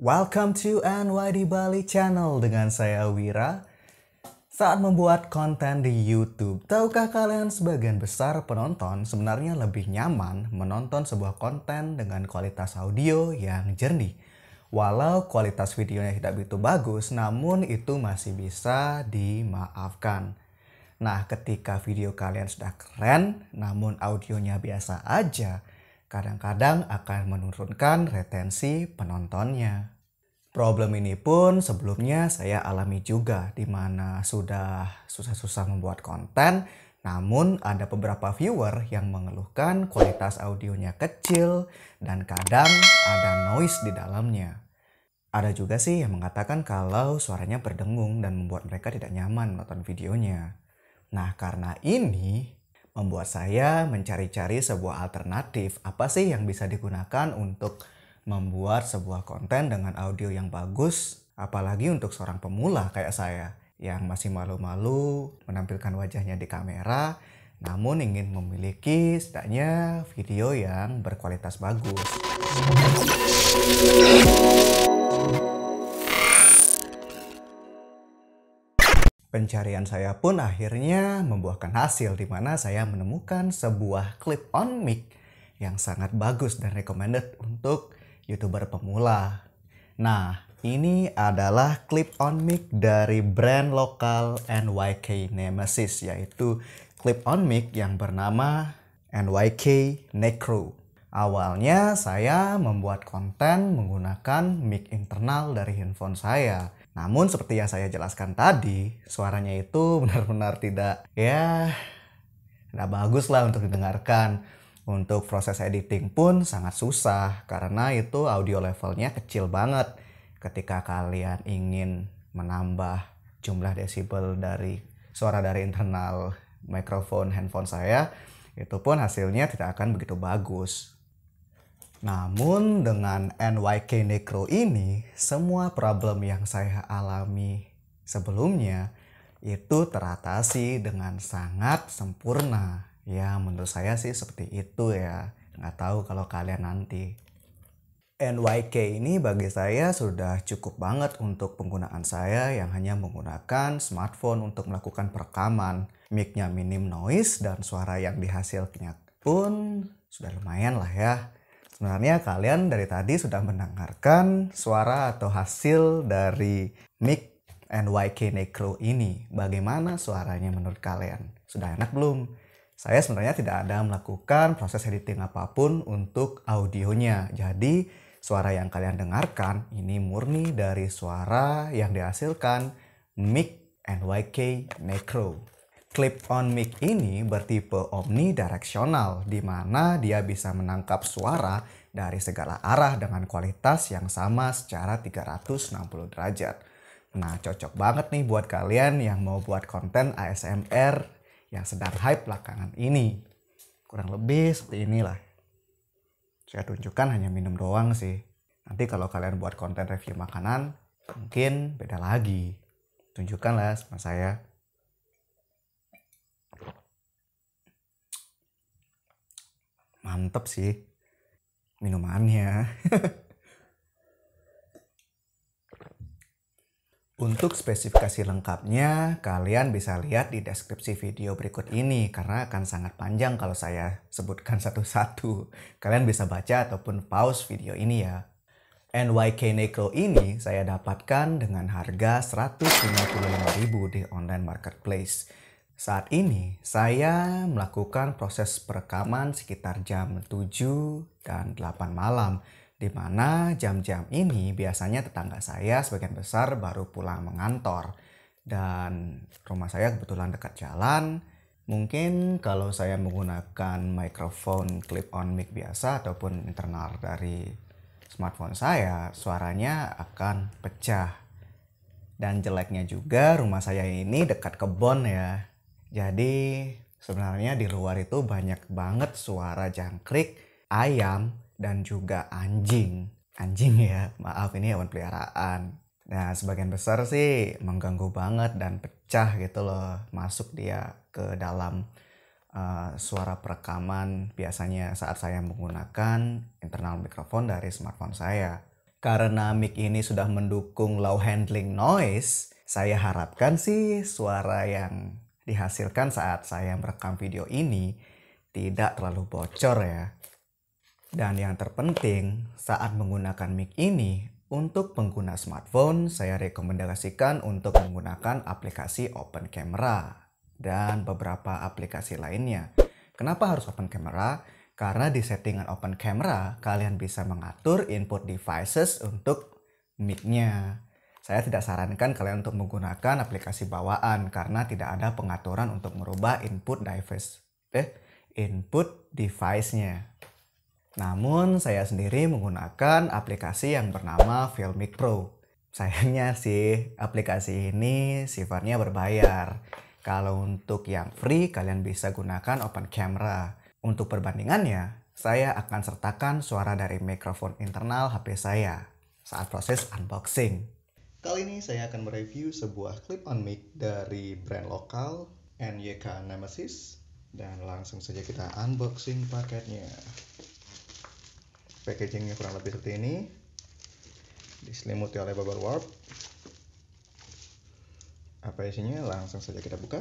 Welcome to NYD Bali Channel dengan saya Wira. Saat membuat konten di YouTube, tahukah kalian sebagian besar penonton sebenarnya lebih nyaman menonton sebuah konten dengan kualitas audio yang jernih. Walau kualitas videonya tidak begitu bagus, namun itu masih bisa dimaafkan. Nah, ketika video kalian sudah keren, namun audionya biasa aja, kadang-kadang akan menurunkan retensi penontonnya. Problem ini pun sebelumnya saya alami juga di mana sudah susah-susah membuat konten namun ada beberapa viewer yang mengeluhkan kualitas audionya kecil dan kadang ada noise di dalamnya. Ada juga sih yang mengatakan kalau suaranya berdengung dan membuat mereka tidak nyaman menonton videonya. Nah karena ini membuat saya mencari-cari sebuah alternatif apa sih yang bisa digunakan untuk membuat sebuah konten dengan audio yang bagus apalagi untuk seorang pemula kayak saya yang masih malu-malu menampilkan wajahnya di kamera namun ingin memiliki setidaknya video yang berkualitas bagus. pencarian saya pun akhirnya membuahkan hasil di mana saya menemukan sebuah clip-on mic yang sangat bagus dan recommended untuk YouTuber pemula. Nah, ini adalah clip-on mic dari brand lokal NYK Nemesis yaitu clip-on mic yang bernama NYK Necro. Awalnya saya membuat konten menggunakan mic internal dari handphone saya namun seperti yang saya jelaskan tadi, suaranya itu benar-benar tidak ya tidak bagus lah untuk didengarkan. Untuk proses editing pun sangat susah karena itu audio levelnya kecil banget. Ketika kalian ingin menambah jumlah desibel dari suara dari internal microphone handphone saya, itu pun hasilnya tidak akan begitu bagus. Namun dengan NYK Necro ini, semua problem yang saya alami sebelumnya itu teratasi dengan sangat sempurna. Ya, menurut saya sih seperti itu ya. Nggak tahu kalau kalian nanti. NYK ini bagi saya sudah cukup banget untuk penggunaan saya yang hanya menggunakan smartphone untuk melakukan perekaman. Mic-nya minim noise dan suara yang dihasilkannya pun sudah lumayan lah ya. Sebenarnya kalian dari tadi sudah mendengarkan suara atau hasil dari mic NYK Necro ini. Bagaimana suaranya menurut kalian? Sudah enak belum? Saya sebenarnya tidak ada melakukan proses editing apapun untuk audionya. Jadi suara yang kalian dengarkan ini murni dari suara yang dihasilkan mic NYK Necro. Clip-on mic ini bertipe omnidireksional di mana dia bisa menangkap suara dari segala arah dengan kualitas yang sama secara 360 derajat. Nah, cocok banget nih buat kalian yang mau buat konten ASMR yang sedang hype belakangan ini. Kurang lebih seperti inilah. Saya tunjukkan hanya minum doang sih. Nanti kalau kalian buat konten review makanan, mungkin beda lagi. Tunjukkanlah sama saya. mantep sih minumannya. Untuk spesifikasi lengkapnya, kalian bisa lihat di deskripsi video berikut ini karena akan sangat panjang kalau saya sebutkan satu-satu. Kalian bisa baca ataupun pause video ini ya. NYK Neko ini saya dapatkan dengan harga 155.000 di online marketplace. Saat ini saya melakukan proses perekaman sekitar jam 7 dan 8 malam di mana jam-jam ini biasanya tetangga saya sebagian besar baru pulang mengantor dan rumah saya kebetulan dekat jalan mungkin kalau saya menggunakan microphone clip-on mic biasa ataupun internal dari smartphone saya suaranya akan pecah dan jeleknya juga rumah saya ini dekat kebon ya jadi sebenarnya di luar itu banyak banget suara jangkrik, ayam, dan juga anjing. Anjing ya, maaf ini hewan peliharaan. Nah, sebagian besar sih mengganggu banget dan pecah gitu loh. Masuk dia ke dalam uh, suara perekaman biasanya saat saya menggunakan internal mikrofon dari smartphone saya. Karena mic ini sudah mendukung low handling noise, saya harapkan sih suara yang dihasilkan saat saya merekam video ini tidak terlalu bocor ya. Dan yang terpenting, saat menggunakan mic ini, untuk pengguna smartphone, saya rekomendasikan untuk menggunakan aplikasi Open Camera dan beberapa aplikasi lainnya. Kenapa harus Open Camera? Karena di settingan Open Camera, kalian bisa mengatur input devices untuk mic-nya saya tidak sarankan kalian untuk menggunakan aplikasi bawaan karena tidak ada pengaturan untuk merubah input device eh input device-nya. Namun saya sendiri menggunakan aplikasi yang bernama Filmic Pro. Sayangnya sih aplikasi ini sifatnya berbayar. Kalau untuk yang free kalian bisa gunakan open camera. Untuk perbandingannya, saya akan sertakan suara dari mikrofon internal HP saya saat proses unboxing. Kali ini saya akan mereview sebuah clip-on mic dari brand lokal NYK Nemesis dan langsung saja kita unboxing paketnya. Packagingnya kurang lebih seperti ini. Diselimuti oleh bubble warp. Apa isinya? Langsung saja kita buka.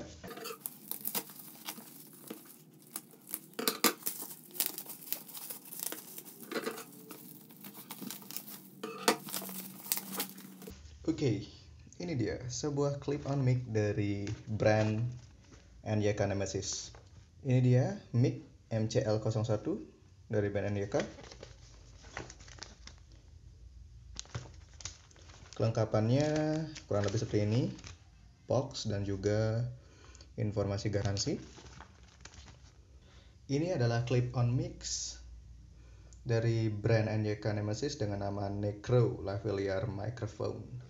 Oke, okay, ini dia sebuah clip-on mic dari brand NYK Nemesis. Ini dia mic MCL01 dari brand NYK. Kelengkapannya kurang lebih seperti ini, box dan juga informasi garansi. Ini adalah clip-on mix dari brand NYK Nemesis dengan nama Necro Lavalier Microphone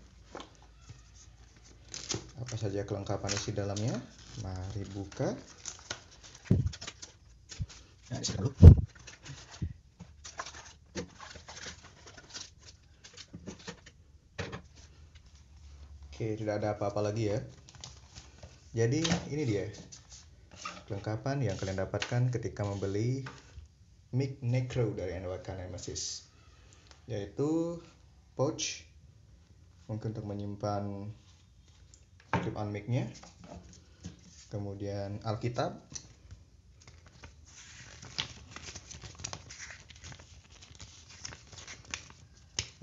apa saja kelengkapan isi dalamnya mari buka ya, Oke, tidak ada apa-apa lagi ya. Jadi, ini dia kelengkapan yang kalian dapatkan ketika membeli mic necro dari NWK Nemesis, yaitu pouch mungkin untuk menyimpan clip on mic-nya kemudian Alkitab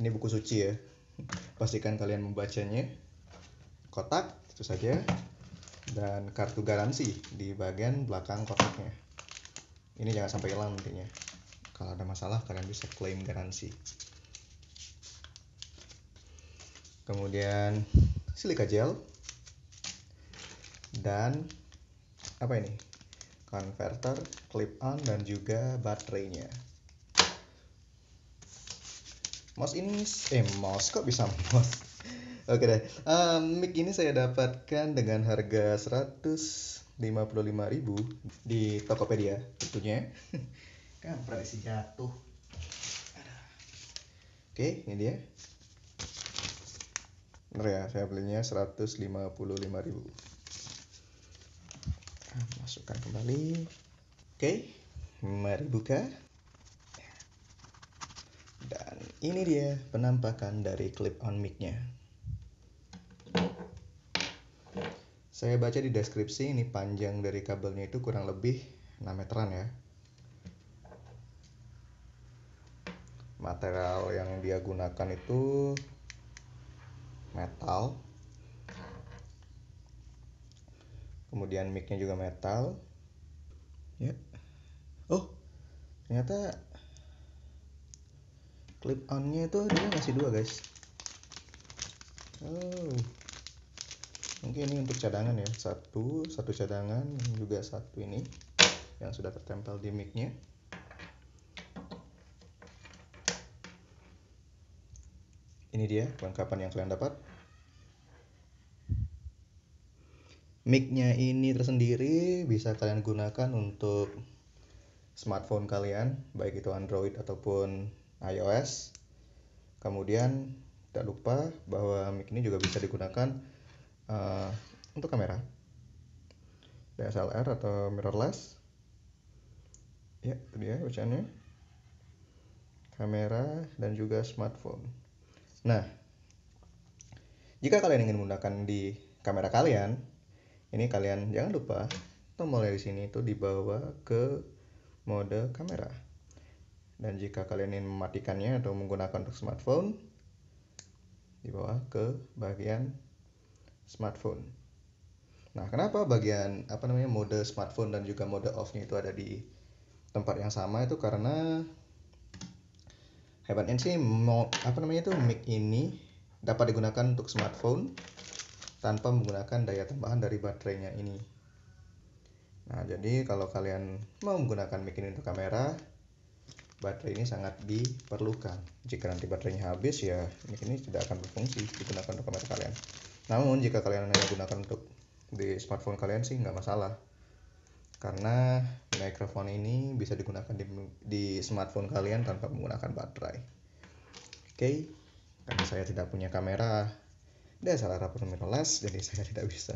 ini buku suci ya pastikan kalian membacanya kotak itu saja dan kartu garansi di bagian belakang kotaknya ini jangan sampai hilang nantinya kalau ada masalah kalian bisa klaim garansi kemudian silika gel dan apa ini converter clip on dan juga baterainya mouse ini eh mouse kok bisa mouse oke okay deh um, mic ini saya dapatkan dengan harga 155.000 di Tokopedia tentunya kan prediksi jatuh oke okay, ini dia bener ya saya belinya 155.000 masukkan kembali oke mari buka dan ini dia penampakan dari clip on mic-nya saya baca di deskripsi ini panjang dari kabelnya itu kurang lebih 6 meteran ya material yang dia gunakan itu metal kemudian micnya juga metal ya oh ternyata clip onnya itu dia masih dua guys oh mungkin ini untuk cadangan ya satu satu cadangan juga satu ini yang sudah tertempel di micnya ini dia kelengkapan yang kalian dapat micnya ini tersendiri bisa kalian gunakan untuk smartphone kalian baik itu Android ataupun iOS kemudian tidak lupa bahwa mic ini juga bisa digunakan uh, untuk kamera DSLR atau mirrorless ya itu dia ucannya kamera dan juga smartphone nah jika kalian ingin menggunakan di kamera kalian ini kalian jangan lupa tombol dari sini itu dibawa ke mode kamera dan jika kalian ingin mematikannya atau menggunakan untuk smartphone dibawa ke bagian smartphone nah kenapa bagian apa namanya mode smartphone dan juga mode offnya itu ada di tempat yang sama itu karena hebatnya sih apa namanya itu mic ini dapat digunakan untuk smartphone tanpa menggunakan daya tambahan dari baterainya ini. Nah, jadi kalau kalian mau menggunakan mic ini untuk kamera, baterai ini sangat diperlukan. Jika nanti baterainya habis, ya mic ini tidak akan berfungsi digunakan untuk kamera kalian. Namun, jika kalian hanya gunakan untuk di smartphone kalian sih nggak masalah. Karena mikrofon ini bisa digunakan di, di smartphone kalian tanpa menggunakan baterai. Oke, okay? karena saya tidak punya kamera, ada salah raporan kelas, jadi saya tidak bisa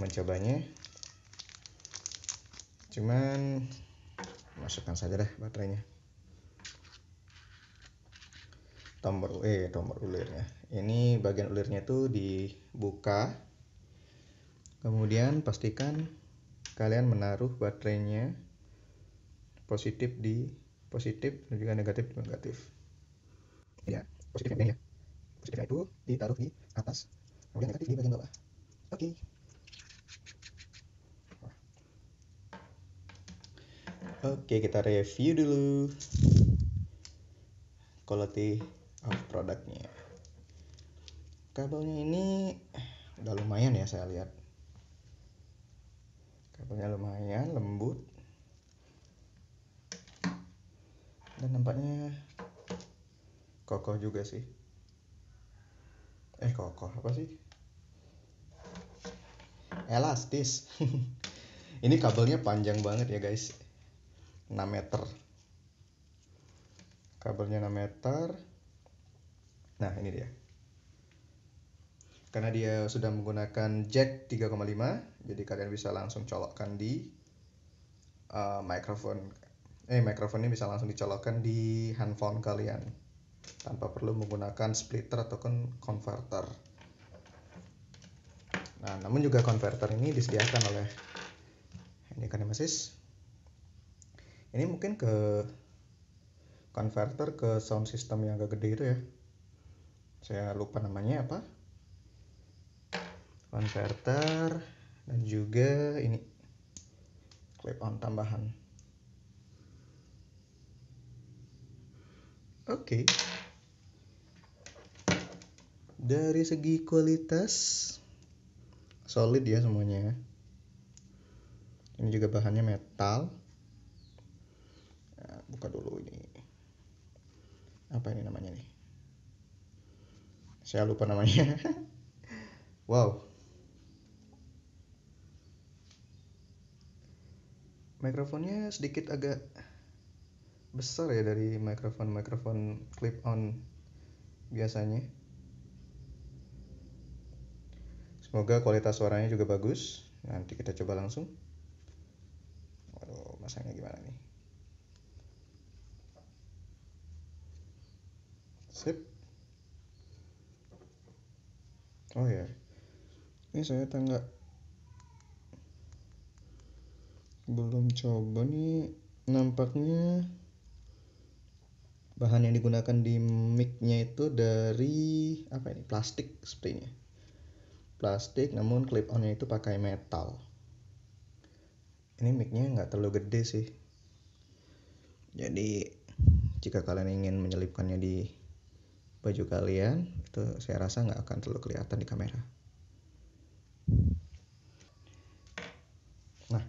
mencobanya. Cuman masukkan saja deh baterainya. Tombol eh, tombol ulirnya. Ini bagian ulirnya itu dibuka. Kemudian pastikan kalian menaruh baterainya positif di positif dan juga negatif di negatif. Ya, positif ya segitiga itu ditaruh di atas kemudian negatif di bagian bawah oke okay. Oke, okay, kita review dulu quality of produknya. Kabelnya ini udah lumayan ya saya lihat. Kabelnya lumayan lembut. Dan nampaknya kokoh juga sih eh kokoh apa sih elastis ini kabelnya panjang banget ya guys 6 meter kabelnya 6 meter nah ini dia karena dia sudah menggunakan jack 3,5 jadi kalian bisa langsung colokkan di uh, microphone eh microphone ini bisa langsung dicolokkan di handphone kalian tanpa perlu menggunakan splitter ataupun converter. Nah, namun juga converter ini disediakan oleh ini kan Nemesis. Ini mungkin ke converter ke sound system yang agak gede itu ya. Saya lupa namanya apa. Converter dan juga ini clip on tambahan. Oke. Okay dari segi kualitas solid ya semuanya ini juga bahannya metal nah, buka dulu ini apa ini namanya nih saya lupa namanya wow mikrofonnya sedikit agak besar ya dari mikrofon-mikrofon clip on biasanya Semoga kualitas suaranya juga bagus. Nanti kita coba langsung. Waduh, masangnya gimana nih? Sip. Oh ya. Ini saya tangga belum coba nih nampaknya bahan yang digunakan di micnya itu dari apa ini plastik sepertinya plastik namun clip onnya itu pakai metal ini micnya nggak terlalu gede sih jadi jika kalian ingin menyelipkannya di baju kalian itu saya rasa nggak akan terlalu kelihatan di kamera nah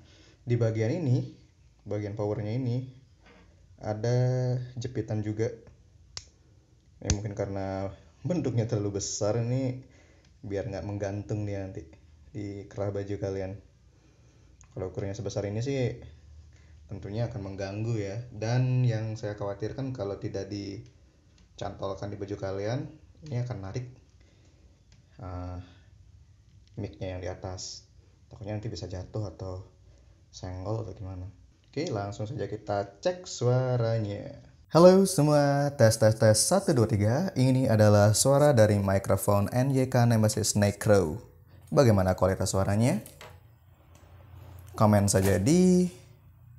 di bagian ini bagian powernya ini ada jepitan juga ini ya, mungkin karena bentuknya terlalu besar ini biar nggak menggantung nih nanti di kerah baju kalian kalau ukurannya sebesar ini sih tentunya akan mengganggu ya dan yang saya khawatirkan kalau tidak dicantolkan di baju kalian ini akan narik uh, micnya yang di atas takutnya nanti bisa jatuh atau senggol atau gimana oke langsung saja kita cek suaranya Halo semua, tes tes tes 1, 2, 3 Ini adalah suara dari mikrofon NYK Nemesis Snake Crow. Bagaimana kualitas suaranya? Komen saja di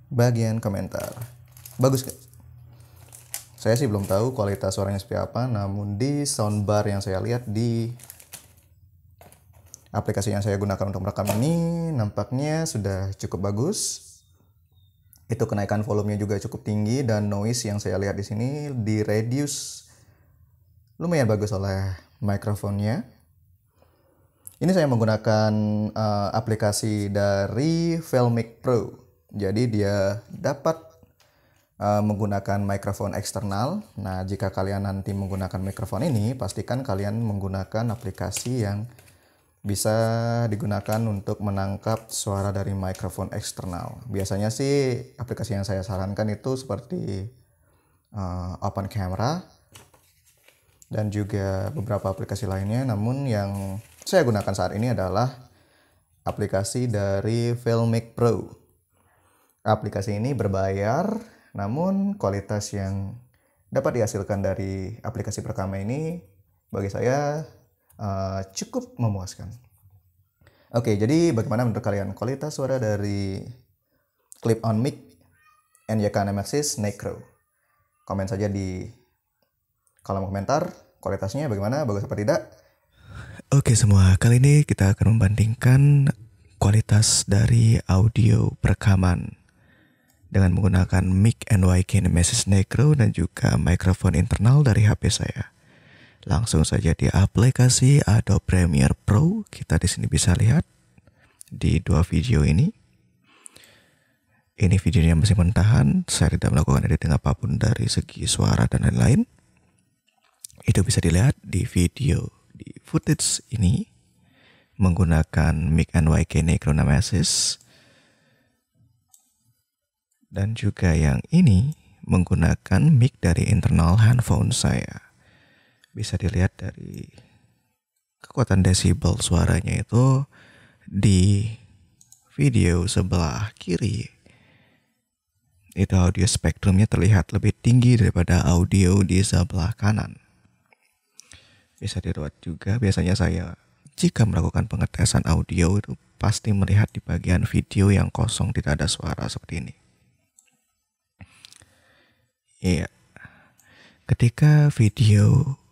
bagian komentar Bagus gak? Saya sih belum tahu kualitas suaranya seperti apa Namun di soundbar yang saya lihat di aplikasi yang saya gunakan untuk merekam ini Nampaknya sudah cukup bagus itu kenaikan volumenya juga cukup tinggi dan noise yang saya lihat di sini di reduce lumayan bagus oleh mikrofonnya. Ini saya menggunakan uh, aplikasi dari Filmic Pro. Jadi dia dapat uh, menggunakan mikrofon eksternal. Nah, jika kalian nanti menggunakan mikrofon ini, pastikan kalian menggunakan aplikasi yang bisa digunakan untuk menangkap suara dari mikrofon eksternal. Biasanya sih aplikasi yang saya sarankan itu seperti uh, Open Camera dan juga beberapa aplikasi lainnya. Namun yang saya gunakan saat ini adalah aplikasi dari Filmic Pro. Aplikasi ini berbayar, namun kualitas yang dapat dihasilkan dari aplikasi perekaman ini bagi saya uh, cukup memuaskan. Oke, okay, jadi bagaimana menurut kalian kualitas suara dari clip on mic NYK Nemesis Necro? Komen saja di kolom komentar kualitasnya bagaimana, bagus apa tidak? Oke okay, semua, kali ini kita akan membandingkan kualitas dari audio perekaman dengan menggunakan mic NYK Nemesis Necro dan juga mikrofon internal dari HP saya. Langsung saja di aplikasi Adobe Premiere Pro. Kita di sini bisa lihat di dua video ini. Ini videonya masih mentahan, saya tidak melakukan editing apapun dari segi suara dan lain-lain. Itu bisa dilihat di video di footage ini menggunakan mic NYK Necronemesis dan juga yang ini menggunakan mic dari internal handphone saya bisa dilihat dari kekuatan desibel suaranya itu di video sebelah kiri itu audio spektrumnya terlihat lebih tinggi daripada audio di sebelah kanan. Bisa dilihat juga, biasanya saya jika melakukan pengetesan audio itu pasti melihat di bagian video yang kosong tidak ada suara seperti ini. Iya. Ketika video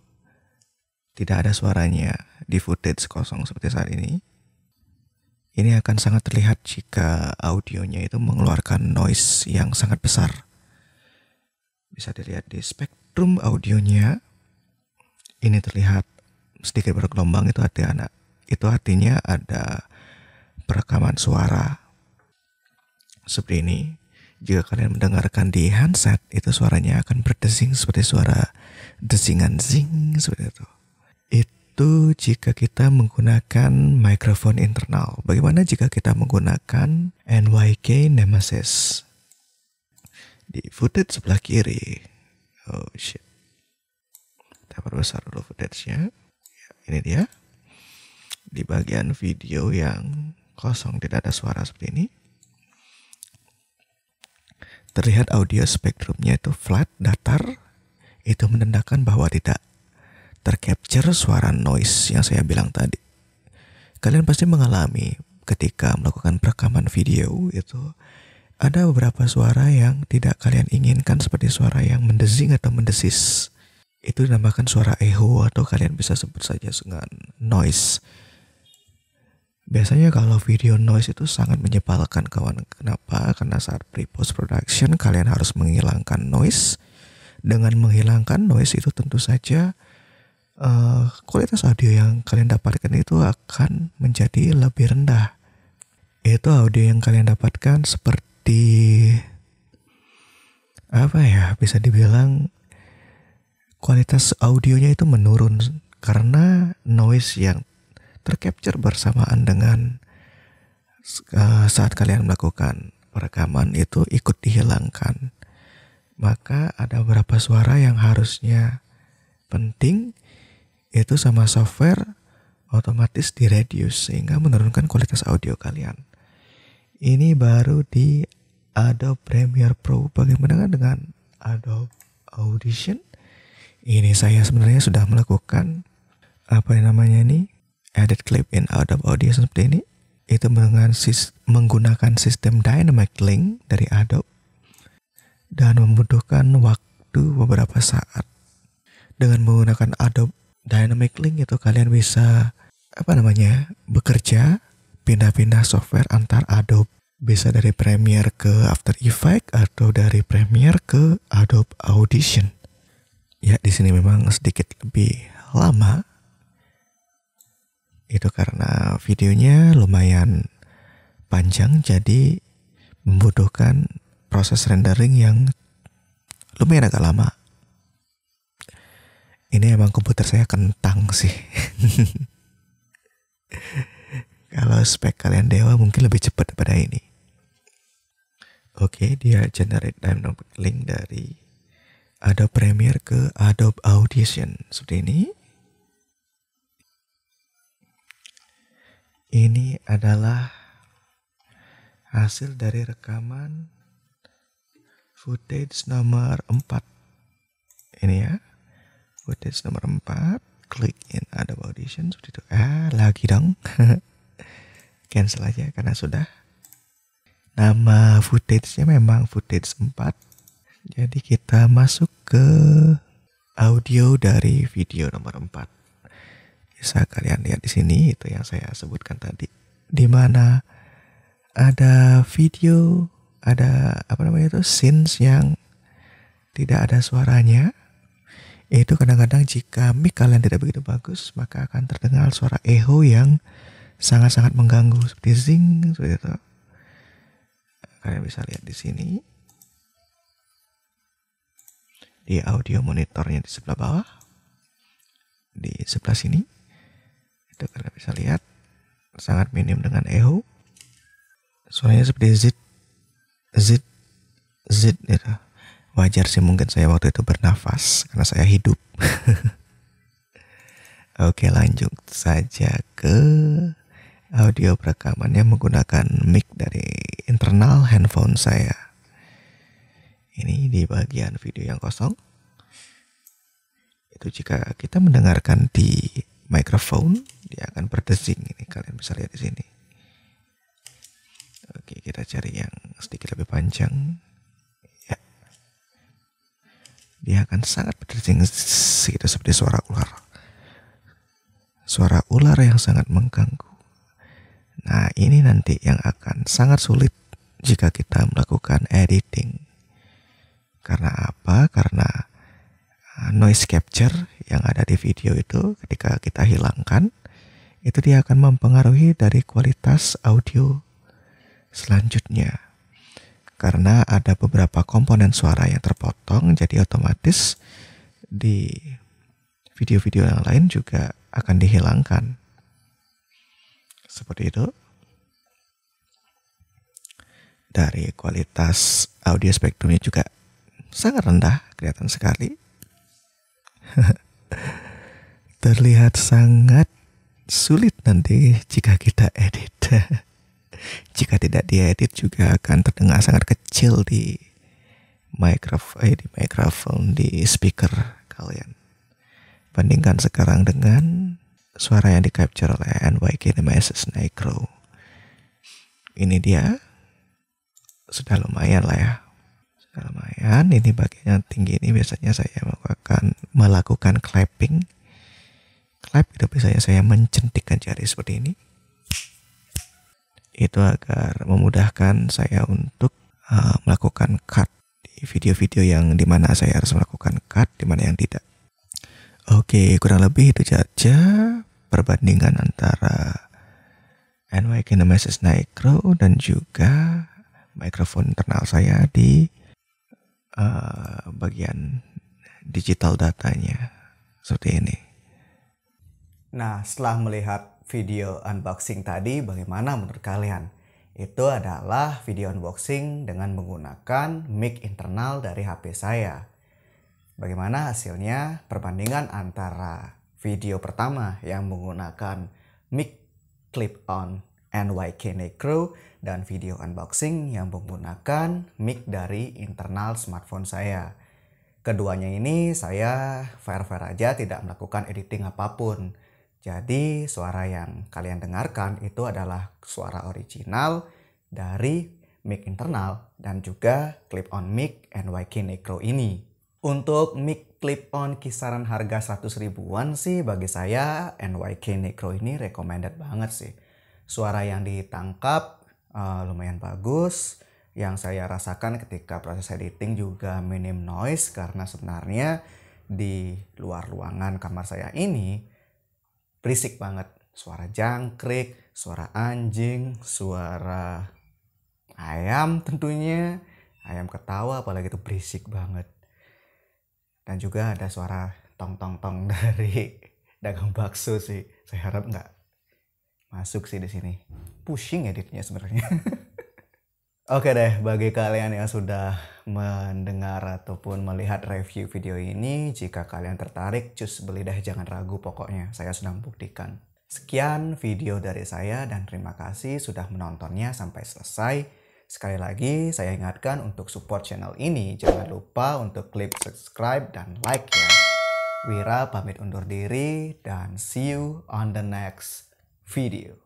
tidak ada suaranya di footage kosong seperti saat ini. Ini akan sangat terlihat jika audionya itu mengeluarkan noise yang sangat besar. Bisa dilihat di spektrum audionya. Ini terlihat sedikit bergelombang itu hati anak. Itu artinya ada perekaman suara. Seperti ini. Jika kalian mendengarkan di handset, itu suaranya akan berdesing seperti suara desingan zing seperti itu itu jika kita menggunakan microphone internal. Bagaimana jika kita menggunakan NYK Nemesis? Di footage sebelah kiri. Oh shit. Kita perbesar dulu footage-nya. Ya, ini dia. Di bagian video yang kosong tidak ada suara seperti ini. Terlihat audio spektrumnya itu flat, datar. Itu menandakan bahwa tidak tercapture suara noise yang saya bilang tadi. Kalian pasti mengalami ketika melakukan perekaman video itu ada beberapa suara yang tidak kalian inginkan seperti suara yang mendesing atau mendesis. Itu dinamakan suara echo atau kalian bisa sebut saja dengan noise. Biasanya kalau video noise itu sangat menyebalkan kawan. Kenapa? Karena saat pre-post production kalian harus menghilangkan noise. Dengan menghilangkan noise itu tentu saja uh, kualitas audio yang kalian dapatkan itu akan menjadi lebih rendah. Itu audio yang kalian dapatkan seperti apa ya? Bisa dibilang kualitas audionya itu menurun karena noise yang tercapture bersamaan dengan eh, saat kalian melakukan perekaman itu ikut dihilangkan. Maka ada beberapa suara yang harusnya penting itu sama software otomatis di reduce sehingga menurunkan kualitas audio kalian. Ini baru di Adobe Premiere Pro. Bagaimana kan dengan Adobe Audition? Ini saya sebenarnya sudah melakukan apa yang namanya ini edit clip in Adobe Audition seperti ini. Itu dengan sis menggunakan sistem dynamic link dari Adobe dan membutuhkan waktu beberapa saat. Dengan menggunakan Adobe dynamic link itu kalian bisa apa namanya bekerja pindah-pindah software antar Adobe bisa dari Premiere ke After Effects atau dari Premiere ke Adobe Audition. Ya, di sini memang sedikit lebih lama. Itu karena videonya lumayan panjang jadi membutuhkan proses rendering yang lumayan agak lama ini emang komputer saya kentang sih kalau spek kalian dewa mungkin lebih cepat daripada ini Oke, okay, dia generate dynamic link dari Adobe Premiere ke Adobe Audition seperti ini. Ini adalah hasil dari rekaman footage nomor 4. Ini ya footage nomor 4 klik in ada Audition seperti itu ah lagi dong cancel aja karena sudah nama footage-nya memang footage 4 jadi kita masuk ke audio dari video nomor 4 bisa kalian lihat di sini itu yang saya sebutkan tadi di mana ada video ada apa namanya itu scenes yang tidak ada suaranya itu kadang-kadang jika mic kalian tidak begitu bagus, maka akan terdengar suara echo yang sangat-sangat mengganggu seperti zing seperti itu. Kalian bisa lihat di sini. Di audio monitornya di sebelah bawah. Di sebelah sini. Itu kalian bisa lihat sangat minim dengan echo. Suaranya seperti zit zit zit gitu wajar sih mungkin saya waktu itu bernafas karena saya hidup. Oke lanjut saja ke audio perekamannya menggunakan mic dari internal handphone saya. Ini di bagian video yang kosong. Itu jika kita mendengarkan di microphone, dia akan berdesing. Ini kalian bisa lihat di sini. Oke, kita cari yang sedikit lebih panjang dia akan sangat berdering gitu, seperti suara ular. Suara ular yang sangat mengganggu. Nah, ini nanti yang akan sangat sulit jika kita melakukan editing. Karena apa? Karena ah, noise capture yang ada di video itu ketika kita hilangkan itu dia akan mempengaruhi dari kualitas audio selanjutnya karena ada beberapa komponen suara yang terpotong jadi otomatis di video-video yang lain juga akan dihilangkan. Seperti itu. Dari kualitas audio spektrumnya juga sangat rendah, kelihatan sekali. Terlihat sangat sulit nanti jika kita edit. Jika tidak diedit juga akan terdengar sangat kecil di microphone, eh, di microphone, di speaker kalian. Bandingkan sekarang dengan suara yang di capture oleh NYK Nemesis Necro. Ini dia. Sudah lumayan lah ya. Sudah lumayan. Ini bagian yang tinggi ini biasanya saya akan melakukan clapping. Clap itu biasanya saya mencentikkan jari seperti ini itu agar memudahkan saya untuk uh, melakukan cut di video-video yang dimana saya harus melakukan cut, dimana yang tidak. Oke, kurang lebih itu saja perbandingan antara NY Kinemesis Nitro dan juga mikrofon internal saya di uh, bagian digital datanya seperti ini. Nah, setelah melihat video unboxing tadi bagaimana menurut kalian? Itu adalah video unboxing dengan menggunakan mic internal dari HP saya. Bagaimana hasilnya? Perbandingan antara video pertama yang menggunakan mic clip-on NYK Necro dan video unboxing yang menggunakan mic dari internal smartphone saya. Keduanya ini saya fair-fair aja tidak melakukan editing apapun. Jadi suara yang kalian dengarkan itu adalah suara original dari mic internal dan juga clip-on mic NYK Necro ini. Untuk mic clip-on kisaran harga 100 ribuan sih bagi saya NYK Necro ini recommended banget sih. Suara yang ditangkap uh, lumayan bagus, yang saya rasakan ketika proses editing juga minim noise karena sebenarnya di luar ruangan kamar saya ini berisik banget suara jangkrik suara anjing suara ayam tentunya ayam ketawa apalagi itu berisik banget dan juga ada suara tong tong tong dari dagang bakso sih saya harap nggak masuk sih di sini pusing editnya sebenarnya Oke deh, bagi kalian yang sudah mendengar ataupun melihat review video ini, jika kalian tertarik, cus beli deh, jangan ragu pokoknya, saya sudah membuktikan. Sekian video dari saya dan terima kasih sudah menontonnya sampai selesai. Sekali lagi, saya ingatkan untuk support channel ini, jangan lupa untuk klik subscribe dan like ya. Wira pamit undur diri dan see you on the next video.